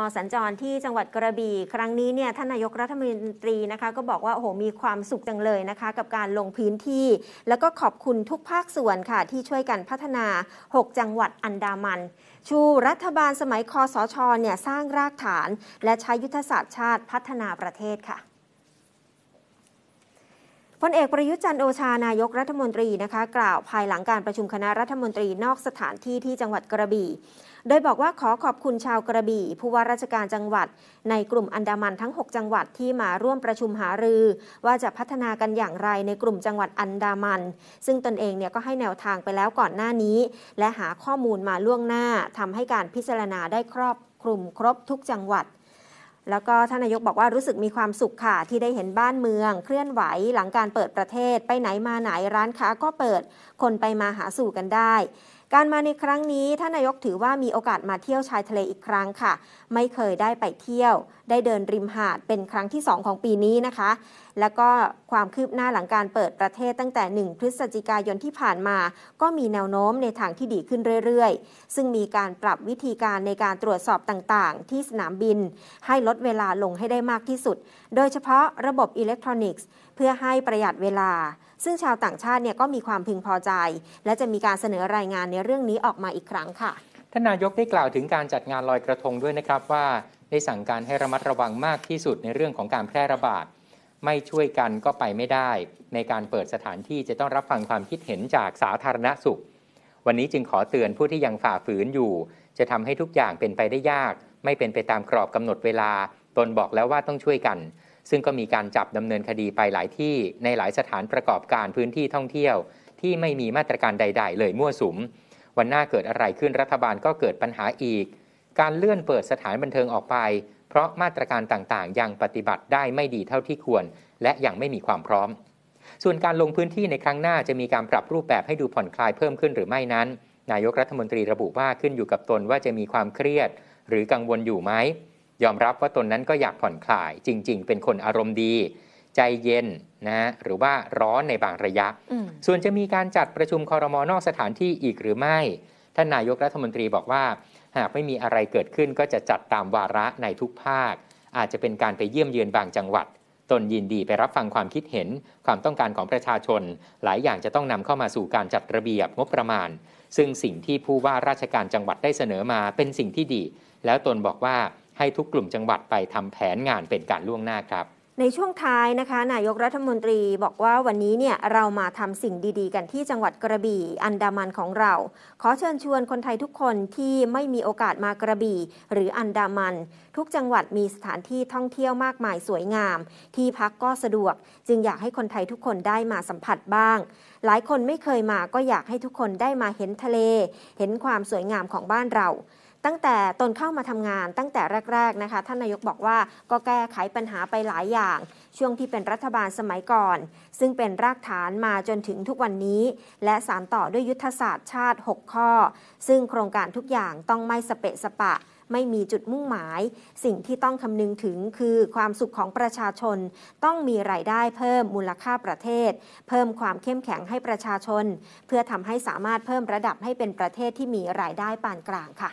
อสัญจรที่จังหวัดกระบี่ครั้งนี้เนี่ยท่านนายกรัฐมนตรีนะคะ ก็บอกว่าโอ้โหมีความสุขจังเลยนะคะ กับการลงพื้นที่ แล้วก็ขอบคุณทุกภาคส่วนค่ะ ที่ช่วยกันพัฒนา 6 จังหวัดอันดามัน ชูรัฐบาลสมัยคอสชเนี่ยสร้างรากฐานและใช้ยุทธศาสตร์ชาติพัฒนาประเทศค่ะพลเอกประยุจันโอชานายกรัฐมนตรีนะคะกล่าวภายหลังการประชุมคณะรัฐมนตรีนอกสถานที่ที่จังหวัดกระบี่ โดยบอกว่าขอขอบคุณชาวกระบี่ ผู้ว่าราชการจังหวัด ในกลุ่มอันดามันทั้ง 6 จังหวัดที่มาร่วมประชุมหารือ ว่าจะพัฒนากันอย่างไรในกลุ่มจังหวัดอันดามัน ซึ่งตนเองเนี่ยก็ให้แนวทางไปแล้วก่อนหน้านี้ และหาข้อมูลมาล่วงหน้า ทำให้การพิจารณาได้ครอบคลุมครบทุกจังหวัดแล้วก็ท่านนายกบอกว่ารู้สึกมีความสุขค่ะที่ได้เห็นบ้านเมือง เคลื่อนไหวหลังการเปิดประเทศไปไหนมาไหนร้านค้าก็เปิดคนไปมาหาสู่กันได้การมาในครั้งนี้ท่านนายกถือว่ามีโอกาสมาเที่ยวชายทะเลอีกครั้งค่ะ ไม่เคยได้ไปเที่ยว ได้เดินริมหาดเป็นครั้งที่ 2 ของปีนี้นะคะ แล้วก็ความคืบหน้าหลังการเปิดประเทศตั้งแต่ 1 พฤศจิกายนที่ผ่านมา ก็มีแนวโน้มในทางที่ดีขึ้นเรื่อยๆ ซึ่งมีการปรับวิธีการในการตรวจสอบต่างๆ ที่สนามบิน ให้ลดเวลาลงให้ได้มากที่สุด โดยเฉพาะระบบอิเล็กทรอนิกส์ เพื่อให้ประหยัดเวลาซึ่งชาวต่างชาติเนี่ยก็มีความพึงพอใจ และจะมีการเสนอรายงานในเรื่องนี้ออกมาอีกครั้งค่ะ ท่านนายกได้กล่าวถึงการจัดงานลอยกระทงด้วยนะครับว่าได้สั่งการให้ระมัดระวังมากที่สุดในเรื่องของการแพร่ระบาด ไม่ช่วยกันก็ไปไม่ได้ ในการเปิดสถานที่จะต้องรับฟังความคิดเห็นจากสาธารณสุข วันนี้จึงขอเตือนผู้ที่ยังฝ่าฝืนอยู่ จะทำให้ทุกอย่างเป็นไปได้ยาก ไม่เป็นไปตามกรอบกำหนดเวลา ตนบอกแล้วว่าต้องช่วยกันซึ่งก็มีการจับดำเนินคดีไปหลายที่ในหลายสถานประกอบการพื้นที่ท่องเที่ยว ที่ไม่มีมาตรการใด ๆ เลยมั่วสุมวันหน้าเกิดอะไรขึ้นรัฐบาลก็เกิดปัญหาอีก การเลื่อนเปิดสถานบันเทิงออกไป เพราะมาตรการต่าง ๆ ยังปฏิบัติได้ไม่ดีเท่าที่ควรและยังไม่มีความพร้อม ส่วนการลงพื้นที่ในครั้งหน้าจะมีการปรับรูปแบบให้ดูผ่อนคลายเพิ่มขึ้นหรือไม่นั้น นายกรัฐมนตรีระบุว่าขึ้นอยู่กับตนว่าจะมีความเครียด หรือกังวลอยู่ไหมยอมรับว่าตนนั้นก็อยากผ่อนคลาย จริง ๆ เป็นคนอารมณ์ดี ใจเย็นนะหรือว่าร้อนในบางระยะ ส่วนจะมีการจัดประชุมคอรมอนอกสถานที่อีกหรือไม่ ท่านนายกรัฐมนตรีบอกว่า หากไม่มีอะไรเกิดขึ้นก็จะจัดตามวาระในทุกภาค อาจจะเป็นการไปเยี่ยมเยือนบางจังหวัด ตนยินดีไปรับฟังความคิดเห็น ความต้องการของประชาชน หลายอย่างจะต้องนำเข้ามาสู่การจัดระเบียบงบประมาณ ซึ่งสิ่งที่ผู้ว่าราชการจังหวัดได้เสนอมาเป็นสิ่งที่ดี แล้วตนบอกว่าให้ทุกกลุ่มจังหวัดไปทำแผนงานเป็นการล่วงหน้าครับ ในช่วงท้ายนะคะนายกรัฐมนตรีบอกว่าวันนี้เนี่ยเรามาทำสิ่งดีๆกันที่จังหวัดกระบี่อันดามันของเรา ขอเชิญชวนคนไทยทุกคนที่ไม่มีโอกาสมากระบี่ หรืออันดามัน ทุกจังหวัดมีสถานที่ท่องเที่ยวมากมายสวยงาม ที่พักก็สะดวก จึงอยากให้คนไทยทุกคนได้มาสัมผัสบ้าง หลายคนไม่เคยมาก็อยากให้ทุกคนได้มาเห็นทะเล เห็นความสวยงามของบ้านเราตั้งแต่ตนเข้ามาทำงานตั้งแต่แรก ๆนะคะ ท่านนายกบอกว่าก็แก้ไขปัญหาไปหลายอย่าง ช่วงที่เป็นรัฐบาลสมัยก่อน ซึ่งเป็นรากฐานมาจนถึงทุกวันนี้ และสานต่อด้วยยุทธศาสตร์ชาติ 6 ข้อ ซึ่งโครงการทุกอย่างต้องไม่สเปะสปะ ไม่มีจุดมุ่งหมาย สิ่งที่ต้องคำนึงถึงคือความสุขของประชาชน ต้องมีรายได้เพิ่มมูลค่าประเทศ เพิ่มความเข้มแข็งให้ประชาชน เพื่อทำให้สามารถเพิ่มระดับให้เป็นประเทศที่มีรายได้ปานกลางค่ะ